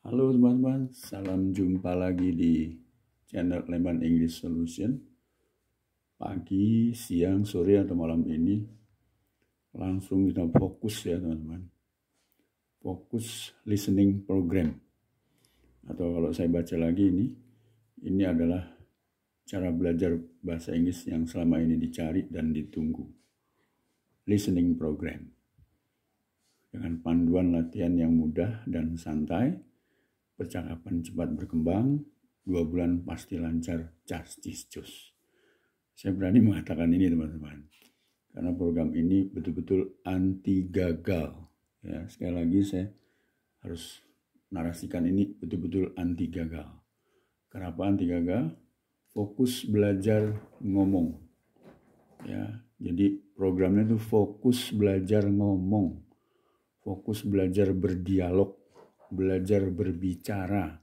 Halo teman-teman, salam jumpa lagi di channel Lemon English Solution. Pagi, siang, sore, atau malam ini langsung kita fokus ya teman-teman. Fokus listening program. Atau kalau saya baca lagi ini, ini adalah cara belajar bahasa Inggris yang selama ini dicari dan ditunggu. Listening program. Dengan panduan latihan yang mudah dan santai, percakapan cepat berkembang, dua bulan pasti lancar, justice just. Saya berani mengatakan ini teman-teman, karena program ini betul-betul anti gagal. Ya, sekali lagi saya harus narasikan ini betul-betul anti gagal. Kenapa anti gagal? Fokus belajar ngomong. Ya, jadi programnya itu fokus belajar ngomong, fokus belajar berdialog belajar berbicara,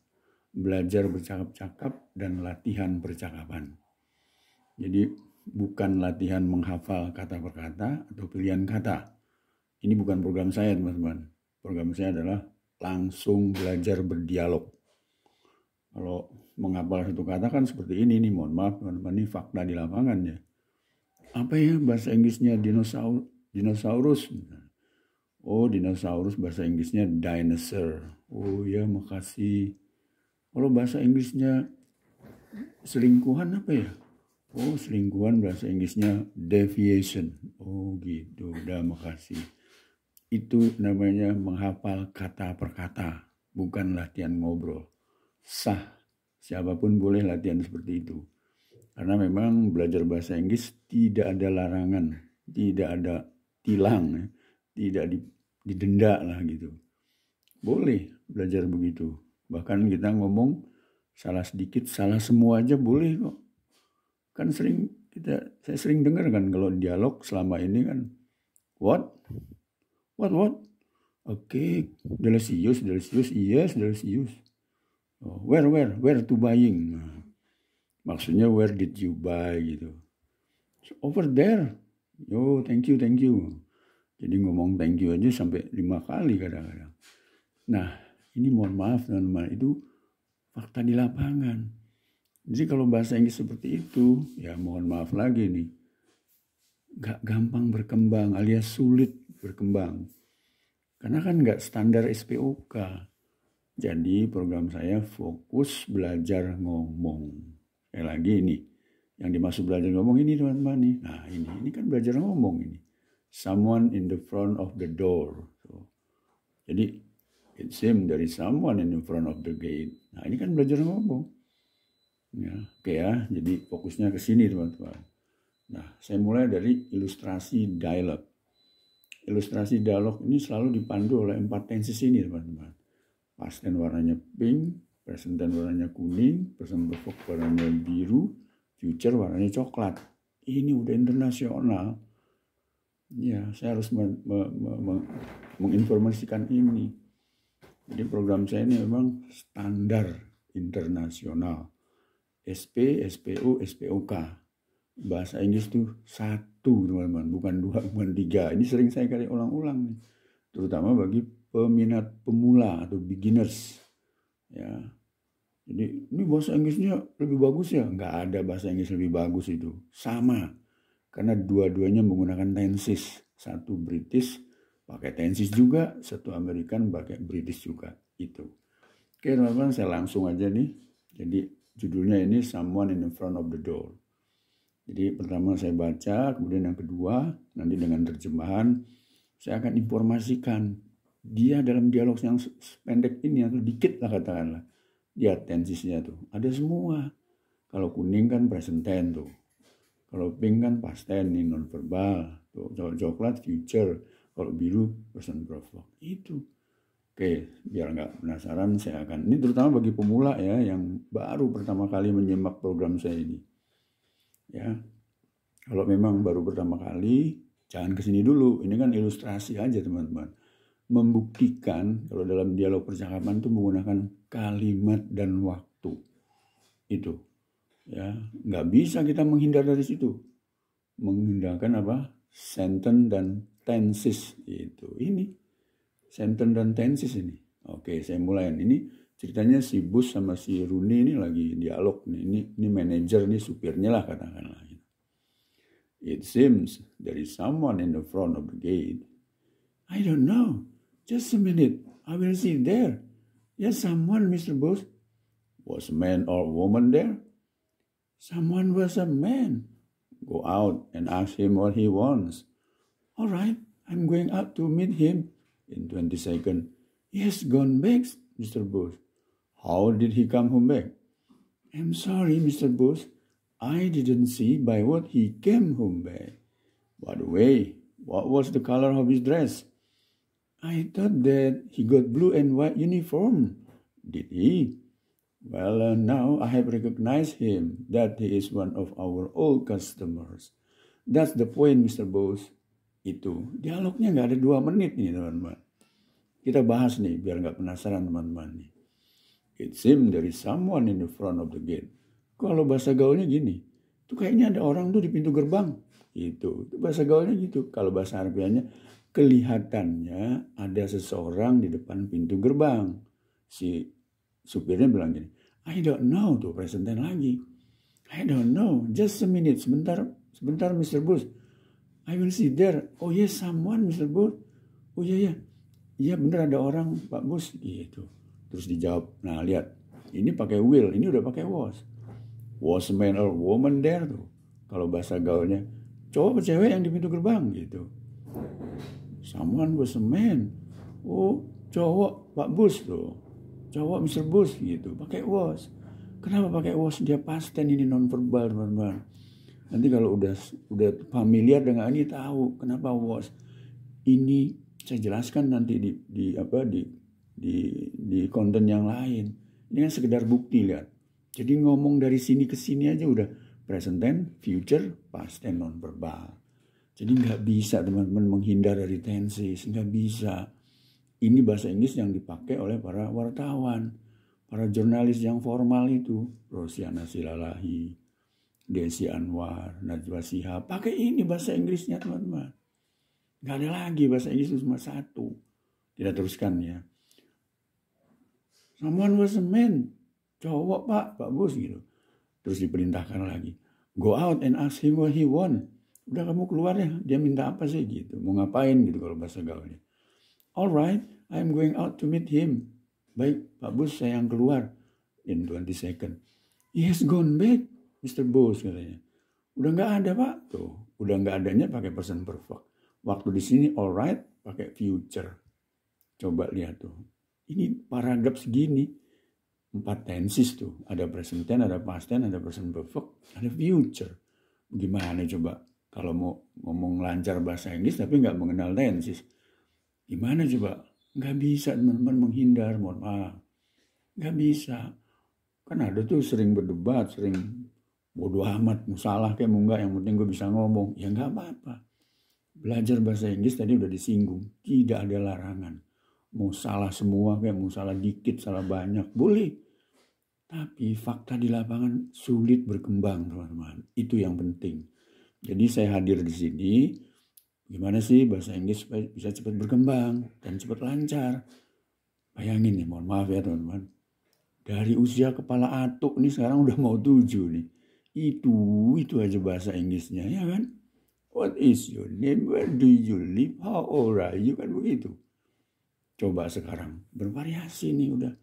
belajar bercakap-cakap, dan latihan percakapan. Jadi bukan latihan menghafal kata per kata atau pilihan kata. Ini bukan program saya teman-teman. Program saya adalah langsung belajar berdialog. Kalau menghafal satu kata kan seperti ini nih, mohon maaf teman-teman, ini fakta di lapangan ya. Apa ya bahasa Inggrisnya dinosaur, dinosaurus? Misalnya Oh, dinosaurus bahasa Inggrisnya dinosaur. Oh ya, makasih. Kalau bahasa Inggrisnya selingkuhan apa ya? Oh, selingkuhan bahasa Inggrisnya deviation. Oh, gitu. Udah, makasih. Itu namanya menghafal kata per kata, bukan latihan ngobrol. Sah, siapapun boleh latihan seperti itu. Karena memang belajar bahasa Inggris tidak ada larangan, tidak ada tilang, ya. tidak di, didenda lah gitu. Boleh belajar begitu. Bahkan kita ngomong salah sedikit, salah semua aja boleh kok. Kan sering kita saya sering dengar kan kalau dialog selama ini kan what? What what? Oke, okay. delicious, delicious, yes, delicious. Oh, where, where, where to buying? Nah, maksudnya where did you buy gitu. So, over there. Oh, thank you, thank you. Jadi ngomong thank you aja sampai lima kali kadang-kadang. Nah, ini mohon maaf teman-teman, itu fakta di lapangan. Jadi kalau bahasa Inggris seperti itu, ya mohon maaf lagi nih. Gak gampang berkembang alias sulit berkembang. Karena kan gak standar SPOK. Jadi program saya fokus belajar ngomong. lagi ini, yang dimaksud belajar ngomong ini teman-teman nih. Nah ini, ini kan belajar ngomong ini someone in the front of the door. So, jadi it seems there is someone in the front of the gate. Nah ini kan belajar ngomong. Ya, oke okay ya, jadi fokusnya ke sini teman-teman. Nah, saya mulai dari ilustrasi dialog. Ilustrasi dialog ini selalu dipandu oleh empat tenses ini teman-teman. Past tense warnanya pink, present tense warnanya kuning, present perfect warnanya biru, future warnanya coklat. Ini udah internasional Ya, saya harus me, me, me, me, menginformasikan ini. Jadi program saya ini memang standar internasional. SP, SPU, SPOK. Bahasa Inggris itu satu, teman-teman, bukan dua, bukan tiga. Ini sering saya kali ulang-ulang Terutama bagi peminat pemula atau beginners. Ya. Jadi, ini bahasa Inggrisnya lebih bagus ya? Nggak ada bahasa Inggris lebih bagus itu. Sama karena dua-duanya menggunakan tensis. Satu British pakai tensis juga, satu American pakai British juga. Itu. Oke teman-teman, saya langsung aja nih. Jadi judulnya ini Someone in the Front of the Door. Jadi pertama saya baca, kemudian yang kedua nanti dengan terjemahan saya akan informasikan dia dalam dialog yang pendek ini atau dikit lah katakanlah dia tensisnya tuh ada semua kalau kuning kan present tense tuh kalau pink kan pastel nih Kalau Coklat future. Kalau biru person provok. Itu. Oke, biar nggak penasaran saya akan. Ini terutama bagi pemula ya yang baru pertama kali menyimak program saya ini. Ya, kalau memang baru pertama kali, jangan kesini dulu. Ini kan ilustrasi aja teman-teman. Membuktikan kalau dalam dialog percakapan itu menggunakan kalimat dan waktu. Itu ya nggak bisa kita menghindar dari situ menghindarkan apa senten dan tensis itu ini senten dan tensis ini oke saya mulai ini ceritanya si bus sama si Runi ini lagi dialog nih ini ini manajer nih supirnya lah katakanlah gitu. it seems there is someone in the front of the gate I don't know just a minute I will see there yes someone Mr. Bus was a man or woman there Someone was a man. Go out and ask him what he wants. All right, I'm going out to meet him in 20 seconds. He has gone back, Mr. Bush. How did he come home back? I'm sorry, Mr. Bush. I didn't see by what he came home by. the way, what was the color of his dress? I thought that he got blue and white uniform. Did he? Well, uh, now I have recognized him that he is one of our old customers. That's the point, Mr. Bose. Itu dialognya nggak ada dua menit nih, teman-teman. Kita bahas nih biar nggak penasaran teman-teman It seemed there is someone in the front of the gate. Kalau bahasa gaulnya gini, tuh kayaknya ada orang tuh di pintu gerbang. Itu, itu bahasa gaulnya gitu. Kalau bahasa harganya, kelihatannya ada seseorang di depan pintu gerbang. Si supirnya bilang gini, I don't know, tuh presiden lagi. I don't know, just a minute, sebentar, sebentar Mr. Bush. I will see there. Oh yes, someone Mr. Bush. Oh iya, iya. Iya bener ada orang Pak Bush gitu. Terus dijawab, nah lihat, ini pakai will, ini udah pakai was. Was man or woman there tuh. Kalau bahasa gaulnya, cowok atau cewek yang di pintu gerbang gitu. Someone was a man. Oh, cowok Pak Bus tuh cowok Mr. Bus gitu pakai was kenapa pakai was dia pasten ini non verbal teman-teman nanti kalau udah udah familiar dengan ini tahu kenapa was ini saya jelaskan nanti di, di apa di di di konten yang lain ini kan sekedar bukti lihat jadi ngomong dari sini ke sini aja udah present tense future past tense verbal. jadi nggak bisa teman-teman menghindar dari tenses nggak bisa ini bahasa Inggris yang dipakai oleh para wartawan, para jurnalis yang formal itu, Rosiana Silalahi, Desi Anwar, Najwa Siha, pakai ini bahasa Inggrisnya teman-teman. Gak ada lagi bahasa Inggris itu cuma satu. tidak teruskan ya. Someone was a man. Cowok pak, pak bos gitu. Terus diperintahkan lagi. Go out and ask him what he want. Udah kamu keluar ya, dia minta apa sih gitu. Mau ngapain gitu kalau bahasa gaulnya. All right, I'm going out to meet him. Baik, Pak Bus, saya yang keluar. In 20 second. He has gone back, Mr. Bus katanya. Udah nggak ada, Pak. Tuh, udah nggak adanya pakai person perfect. Waktu di sini all right, pakai future. Coba lihat tuh. Ini paragraf segini. Empat tenses tuh. Ada present tense, ada past tense, ada present perfect, ada future. Gimana coba kalau mau ngomong lancar bahasa Inggris tapi nggak mengenal tenses Gimana coba? Gak bisa teman-teman menghindar, mohon maaf. Gak bisa. Kan ada tuh sering berdebat, sering bodoh amat, salah kayak mau nggak, yang penting gue bisa ngomong. Ya gak apa-apa. Belajar bahasa Inggris tadi udah disinggung, tidak ada larangan. Mau salah semua kayak mau salah dikit, salah banyak, boleh. Tapi fakta di lapangan sulit berkembang, teman-teman. Itu yang penting. Jadi saya hadir di sini Gimana sih bahasa Inggris bisa cepat berkembang dan cepat lancar? Bayangin nih, mohon maaf ya teman-teman. Dari usia kepala atuk nih sekarang udah mau tujuh nih. Itu, itu aja bahasa Inggrisnya ya kan? What is your name? Where do you live? How old are you? Kan begitu. Coba sekarang bervariasi nih udah.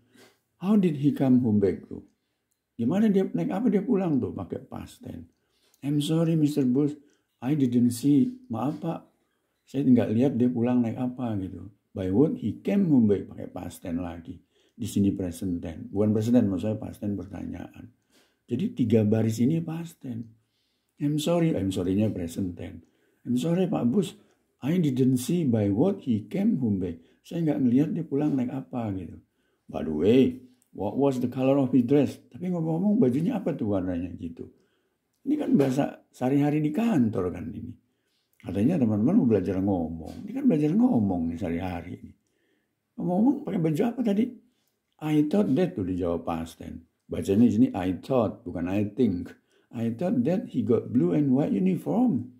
How did he come home back to? Gimana dia naik apa dia pulang tuh pakai past tense. I'm sorry Mr. Bush, I didn't see. Maaf Pak, saya nggak lihat dia pulang naik apa gitu. By what he came home by pakai past tense lagi. Di sini present tense. Bukan present tense, maksudnya past tense pertanyaan. Jadi tiga baris ini past tense. I'm sorry, I'm sorry-nya present tense. I'm sorry Pak Bus, I didn't see by what he came home back. Saya nggak ngelihat dia pulang naik apa gitu. By the way, what was the color of his dress? Tapi ngomong-ngomong bajunya apa tuh warnanya gitu. Ini kan bahasa sehari-hari di kantor kan ini. Katanya teman-teman mau belajar ngomong. Ini kan belajar ngomong nih sehari-hari. Ngomong ngomong pakai baju apa tadi? I thought that tuh dijawab past tense. Bacanya di sini I thought, bukan I think. I thought that he got blue and white uniform.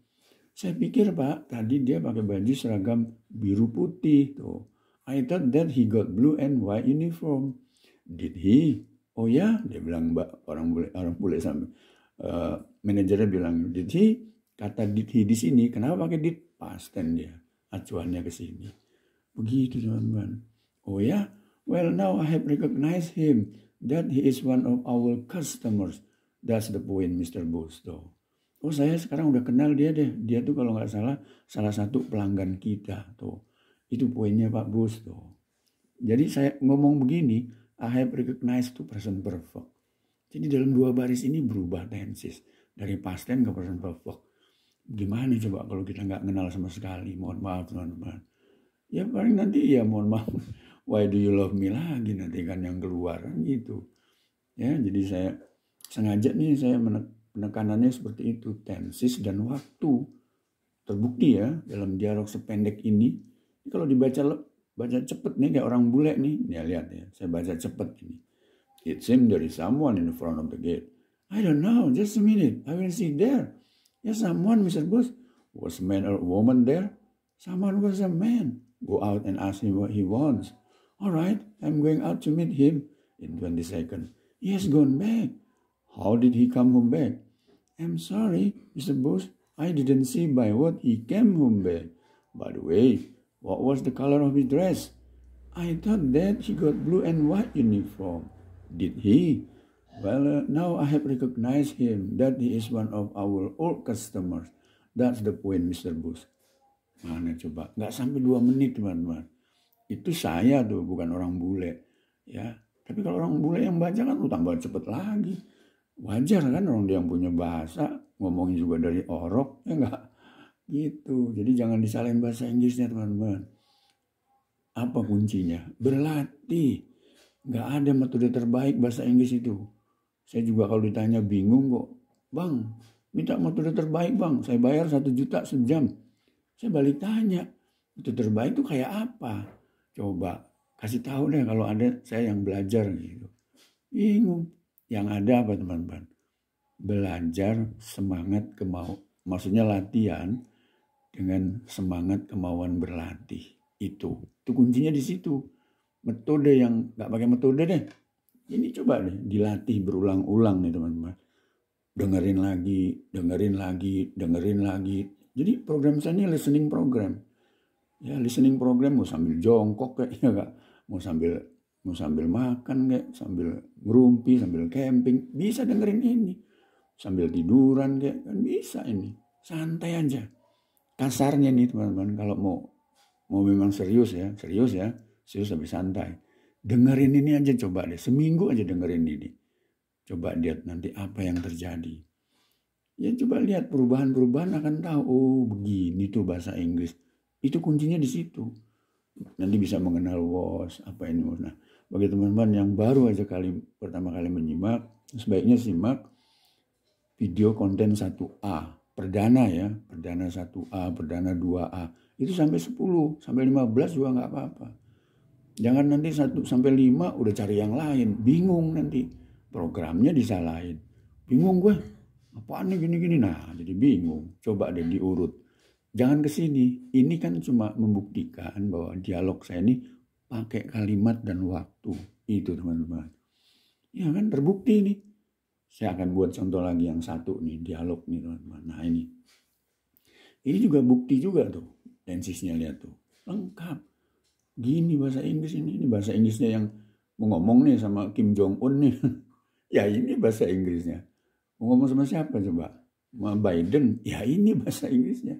Saya pikir pak, tadi dia pakai baju seragam biru putih tuh. I thought that he got blue and white uniform. Did he? Oh ya, dia bilang mbak orang boleh orang boleh sampai uh, eh, manajernya bilang did he? Kata did he di sini, kenapa pakai did past tense dia? Acuannya ke sini. Begitu teman-teman. Oh ya, well now I have recognized him that he is one of our customers. That's the point Mr. Bostow. Oh saya sekarang udah kenal dia deh. Dia tuh kalau nggak salah salah satu pelanggan kita tuh. Itu poinnya Pak Bos tuh. Jadi saya ngomong begini, I have recognized to present perfect. Jadi dalam dua baris ini berubah tenses dari past tense ke present perfect gimana coba kalau kita nggak kenal sama sekali mohon maaf teman-teman ya paling nanti ya mohon maaf why do you love me lagi nanti kan yang keluar kan gitu ya jadi saya sengaja nih saya penekanannya seperti itu tensis dan waktu terbukti ya dalam dialog sependek ini kalau dibaca baca cepet nih kayak orang bule nih nih lihat ya saya baca cepet ini it seemed there is someone in the front of the gate I don't know just a minute I will see there Yes, someone, Mr. Booth. Was man or woman there? Someone was a man. Go out and ask him what he wants. All right, I'm going out to meet him in 20 seconds. He has gone back. How did he come home back? I'm sorry, Mr. Booth. I didn't see by what he came home back. By the way, what was the color of his dress? I thought that he got blue and white uniform. Did he? Well, uh, now I have recognized him that he is one of our old customers. That's the point, Mr. Bush. Mana coba? Nggak sampai dua menit, teman-teman. Itu saya tuh, bukan orang bule. Ya, tapi kalau orang bule yang baca kan, oh, tambah cepet lagi. Wajar kan orang dia yang punya bahasa, ngomongin juga dari orok, ya nggak? Gitu. Jadi jangan disalahin bahasa Inggrisnya, teman-teman. Apa kuncinya? Berlatih. Nggak ada metode terbaik bahasa Inggris itu. Saya juga kalau ditanya bingung kok. Bang, minta metode terbaik bang. Saya bayar satu juta sejam. Saya balik tanya, itu terbaik itu kayak apa? Coba kasih tahu deh kalau ada saya yang belajar gitu. Bingung. Yang ada apa teman-teman? Belajar semangat kemau. Maksudnya latihan dengan semangat kemauan berlatih. Itu. Itu kuncinya di situ. Metode yang nggak pakai metode deh. Ini coba nih dilatih berulang-ulang nih teman-teman. Dengerin lagi, dengerin lagi, dengerin lagi. Jadi program saya ini listening program. Ya listening program mau sambil jongkok kayak ya gak? Mau sambil mau sambil makan kayak sambil ngerumpi sambil camping bisa dengerin ini sambil tiduran kayak kan bisa ini santai aja kasarnya nih teman-teman kalau mau mau memang serius ya serius ya serius lebih santai Dengerin ini aja coba deh, seminggu aja dengerin ini. Coba lihat nanti apa yang terjadi. Ya coba lihat perubahan-perubahan akan tahu, oh begini tuh bahasa Inggris. Itu kuncinya di situ. Nanti bisa mengenal was, apa ini. Nah, bagi teman-teman yang baru aja kali pertama kali menyimak, sebaiknya simak video konten 1A perdana ya perdana 1A perdana 2A itu sampai 10 sampai 15 juga nggak apa-apa Jangan nanti satu sampai lima udah cari yang lain, bingung nanti programnya disalahin. Bingung gue, apaan nih gini-gini? Nah, jadi bingung. Coba deh diurut. Jangan ke sini. Ini kan cuma membuktikan bahwa dialog saya ini pakai kalimat dan waktu. Itu teman-teman. Ya kan terbukti nih. Saya akan buat contoh lagi yang satu nih, dialog nih teman-teman. Nah ini. Ini juga bukti juga tuh. Tensisnya lihat tuh. Lengkap gini bahasa Inggris ini ini bahasa Inggrisnya yang mau ngomong nih sama Kim Jong Un nih ya ini bahasa Inggrisnya mau ngomong sama siapa coba sama Biden ya ini bahasa Inggrisnya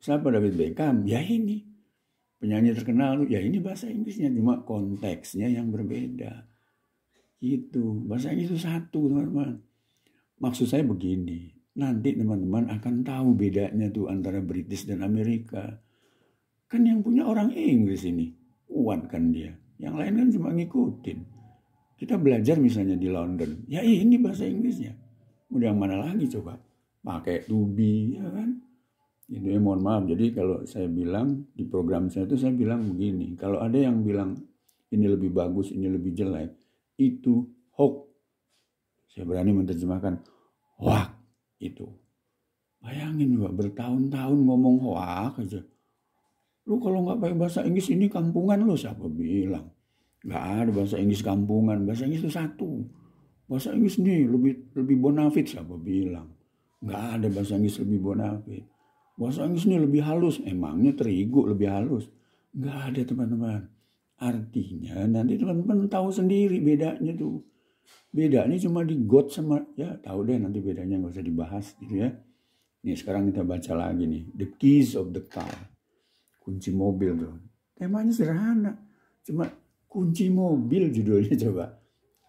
siapa David Beckham ya ini penyanyi terkenal ya ini bahasa Inggrisnya cuma konteksnya yang berbeda itu bahasa Inggris itu satu teman-teman maksud saya begini nanti teman-teman akan tahu bedanya tuh antara British dan Amerika Kan yang punya orang Inggris ini. kuat kan dia. Yang lain kan cuma ngikutin. Kita belajar misalnya di London. Ya ini bahasa Inggrisnya. Udah mana lagi coba. Pakai tubi ya kan. Itu ya mohon maaf. Jadi kalau saya bilang di program saya itu saya bilang begini. Kalau ada yang bilang ini lebih bagus, ini lebih jelek. Itu hoax. Saya berani menerjemahkan hoax itu. Bayangin juga bertahun-tahun ngomong hoax aja Lu kalau nggak pakai bahasa Inggris ini kampungan lu siapa bilang? Nggak ada bahasa Inggris kampungan. Bahasa Inggris itu satu. Bahasa Inggris nih lebih lebih bonafit siapa bilang? Nggak ada bahasa Inggris lebih bonafit. Bahasa Inggris ini lebih halus. Emangnya terigu lebih halus? Nggak ada teman-teman. Artinya nanti teman-teman tahu sendiri bedanya tuh. Bedanya cuma di God sama ya tahu deh nanti bedanya nggak usah dibahas gitu ya. ini sekarang kita baca lagi nih. The keys of the car kunci mobil tuh. Temanya sederhana, cuma kunci mobil judulnya coba.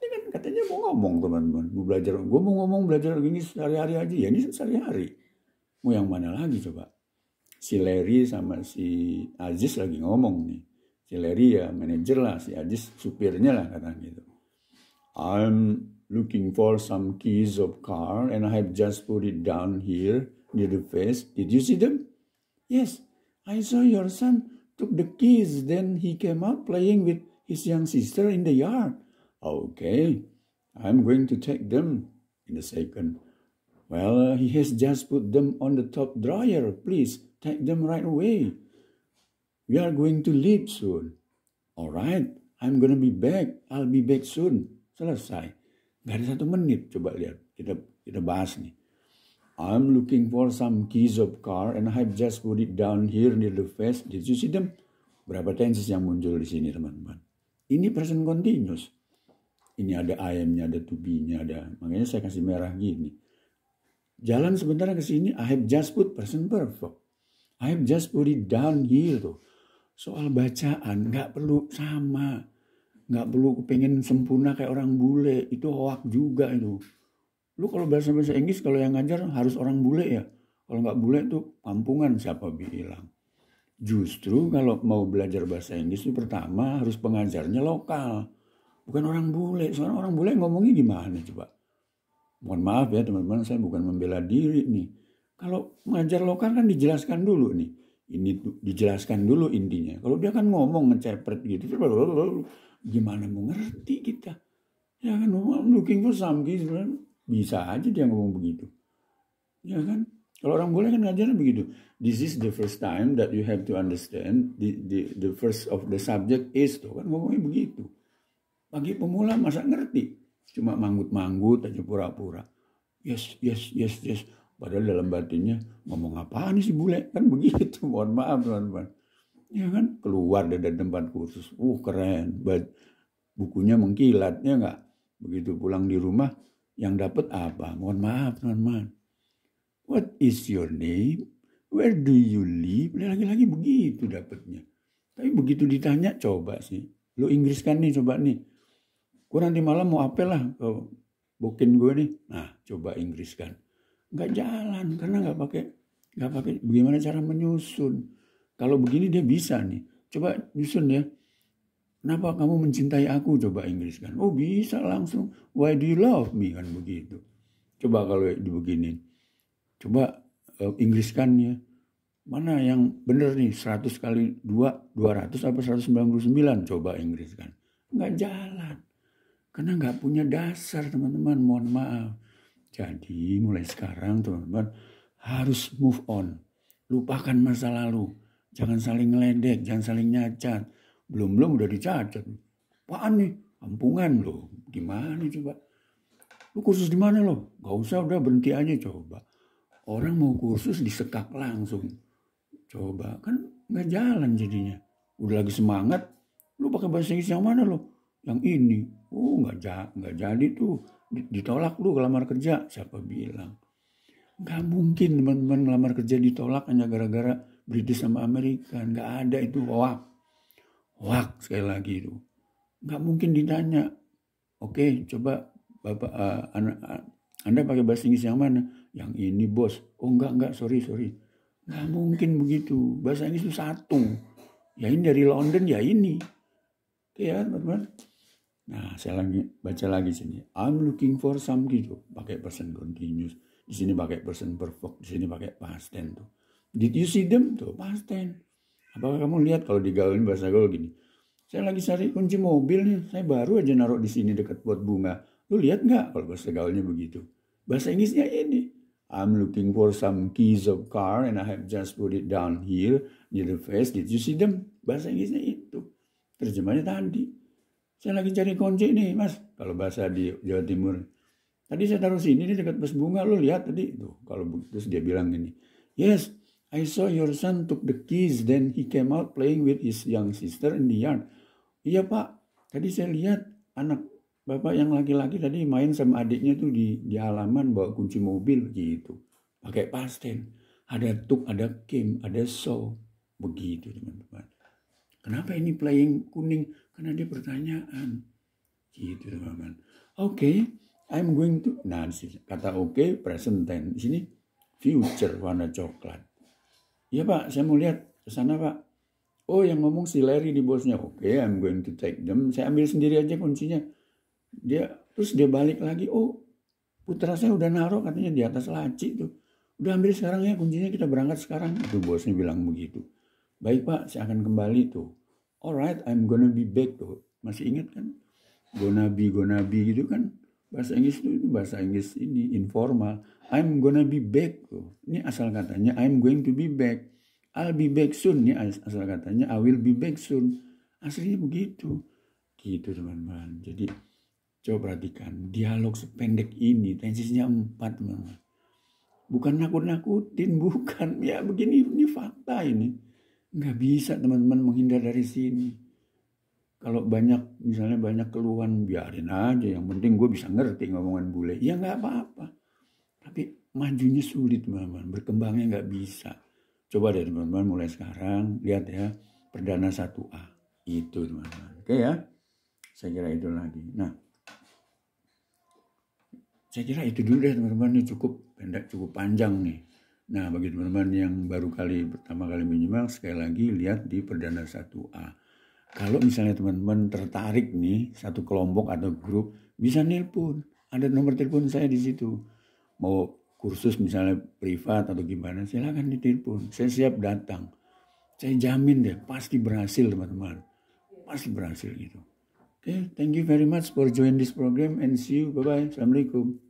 Ini kan katanya mau ngomong teman-teman, mau belajar, gue mau ngomong belajar gini sehari-hari aja, ya ini sehari-hari. Mau yang mana lagi coba? Si Larry sama si Aziz lagi ngomong nih. Si Larry ya manajer lah, si Aziz supirnya lah katanya gitu. I'm looking for some keys of car and I have just put it down here near the face. Did you see them? Yes, I saw your son took the keys, then he came out playing with his young sister in the yard. Okay, I'm going to take them in a second. Well, uh, he has just put them on the top drawer. Please take them right away. We are going to leave soon. All right, I'm gonna be back. I'll be back soon. Selesai. Gak ada satu menit. Coba lihat. Kita kita bahas nih. I'm looking for some keys of car and I've just put it down here near the face. Did you see them? Berapa tenses yang muncul di sini teman-teman? Ini present continuous. Ini ada I-nya, ada to be-nya, ada. Makanya saya kasih merah gini. Jalan sebentar ke sini, I have just put present perfect. I have just put it down here. Tuh. Soal bacaan nggak perlu sama. Nggak perlu pengen sempurna kayak orang bule. Itu hoak juga itu lu kalau bahasa bahasa Inggris kalau yang ngajar harus orang bule ya kalau nggak bule tuh kampungan siapa bilang justru kalau mau belajar bahasa Inggris itu pertama harus pengajarnya lokal bukan orang bule soalnya orang bule ngomongnya gimana coba mohon maaf ya teman-teman saya bukan membela diri nih kalau mengajar lokal kan dijelaskan dulu nih ini dijelaskan dulu intinya kalau dia kan ngomong ngecepret gitu gimana mau ngerti kita ya kan I'm looking for something bisa aja dia ngomong begitu. Ya kan? Kalau orang boleh kan ngajarnya begitu. This is the first time that you have to understand the, the, the first of the subject is tuh kan ngomongnya begitu. Bagi pemula masa ngerti, cuma manggut-manggut aja pura-pura. Yes, yes, yes, yes. Padahal dalam batinnya ngomong apa nih sih bule kan begitu. Mohon maaf teman-teman. Ya kan keluar dari tempat kursus. Uh keren. But bukunya mengkilatnya nggak. Begitu pulang di rumah yang dapat apa? Mohon maaf teman-teman. What is your name? Where do you live? Nah, lagi-lagi begitu dapatnya. Tapi begitu ditanya coba sih. Lu Inggris kan nih coba nih. Gue nanti malam mau apel lah ke bokin gue nih. Nah coba Inggris kan. Nggak jalan karena nggak pakai nggak pakai bagaimana cara menyusun. Kalau begini dia bisa nih. Coba nyusun ya Kenapa kamu mencintai aku? Coba Inggris kan. Oh bisa langsung. Why do you love me? Kan begitu. Coba kalau dibeginin. Coba uh, eh, Inggriskannya. Mana yang bener nih 100 kali 2, 200 apa 199? Coba Inggris kan. Nggak jalan. Karena nggak punya dasar teman-teman. Mohon maaf. Jadi mulai sekarang teman-teman harus move on. Lupakan masa lalu. Jangan saling ngeledek, jangan saling nyacat belum-belum udah dicacat, Apaan nih? Ampungan lo Gimana coba? Lu kursus di mana lo? Gak usah udah berhenti aja coba. Orang mau kursus disekak langsung. Coba kan nggak jalan jadinya. Udah lagi semangat, lu pakai bahasa Inggris yang mana lo? Yang ini. Oh nggak ja nggak jadi tuh. Ditolak lu kelamar kerja. Siapa bilang? Nggak mungkin teman-teman ngelamar kerja ditolak hanya gara-gara British sama Amerika. Nggak ada itu hoax. Wak sekali lagi itu. Gak mungkin ditanya. Oke, coba Bapak uh, anak, uh, Anda pakai bahasa Inggris yang mana? Yang ini bos. Oh enggak, enggak, sorry, sorry. Gak mungkin begitu. Bahasa Inggris itu satu. Ya ini dari London, ya ini. Oke ya, teman-teman. Nah, saya lagi baca lagi sini. I'm looking for some tuh. Pakai person continuous. Di sini pakai person perfect. Di sini pakai past tense tuh. Did you see them? Tuh, past tense. Apakah kamu lihat kalau di gaul ini bahasa gaul gini? Saya lagi cari kunci mobil nih, saya baru aja naruh di sini dekat pot bunga. Lu lihat nggak kalau bahasa gaulnya begitu? Bahasa Inggrisnya ini. I'm looking for some keys of car and I have just put it down here near the face. Did you see them? Bahasa Inggrisnya itu. Terjemahnya tadi. Saya lagi cari kunci nih, Mas. Kalau bahasa di Jawa Timur. Tadi saya taruh sini, dekat bus bunga. Lu lihat tadi. Tuh, kalau begitu dia bilang ini Yes, I saw your son took the keys, then he came out playing with his young sister in the yard. Iya pak, tadi saya lihat anak bapak yang laki-laki tadi main sama adiknya tuh di, di halaman bawa kunci mobil gitu. Pakai pasten. Ada tuk, ada kim, ada so. Begitu teman-teman. Kenapa ini playing kuning? Karena dia pertanyaan. Gitu teman-teman. Oke, okay, I'm going to... Nah, kata oke, okay, present tense. Di sini future warna coklat. Iya pak, saya mau lihat ke sana pak. Oh yang ngomong si Larry di bosnya. Oke, okay, I'm going to take them. Saya ambil sendiri aja kuncinya. Dia terus dia balik lagi. Oh putra saya udah naruh katanya di atas laci tuh. Udah ambil sekarang ya kuncinya kita berangkat sekarang. Itu bosnya bilang begitu. Baik pak, saya akan kembali tuh. Alright, I'm gonna be back tuh. Masih ingat kan? Gonna be, gonna be gitu kan bahasa Inggris itu, itu bahasa Inggris ini informal I'm gonna be back tuh ini asal katanya I'm going to be back I'll be back soon ini asal katanya I will be back soon aslinya begitu gitu teman-teman jadi coba perhatikan dialog sependek ini tensinya empat teman bukan nakut-nakutin bukan ya begini ini fakta ini nggak bisa teman-teman menghindar dari sini kalau banyak misalnya banyak keluhan biarin aja yang penting gue bisa ngerti ngomongan bule ya nggak apa-apa tapi majunya sulit teman-teman berkembangnya nggak bisa coba deh teman-teman mulai sekarang lihat ya perdana 1A itu teman-teman oke ya saya kira itu lagi nah saya kira itu dulu deh teman-teman ini cukup pendek cukup panjang nih nah bagi teman-teman yang baru kali pertama kali menyimak sekali lagi lihat di perdana 1A kalau misalnya teman-teman tertarik nih satu kelompok atau grup, bisa nelpon. Ada nomor telepon saya di situ. Mau kursus misalnya privat atau gimana, silahkan ditelepon. Saya siap datang. Saya jamin deh, pasti berhasil teman-teman. Pasti berhasil gitu. Oke, okay, thank you very much for join this program and see you. Bye-bye. Assalamualaikum.